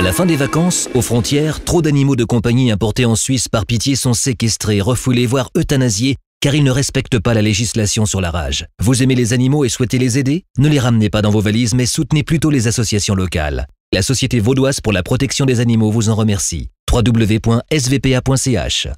À la fin des vacances, aux frontières, trop d'animaux de compagnie importés en Suisse par pitié sont séquestrés, refoulés, voire euthanasiés car ils ne respectent pas la législation sur la rage. Vous aimez les animaux et souhaitez les aider Ne les ramenez pas dans vos valises, mais soutenez plutôt les associations locales. La Société vaudoise pour la protection des animaux vous en remercie. www.svpa.ch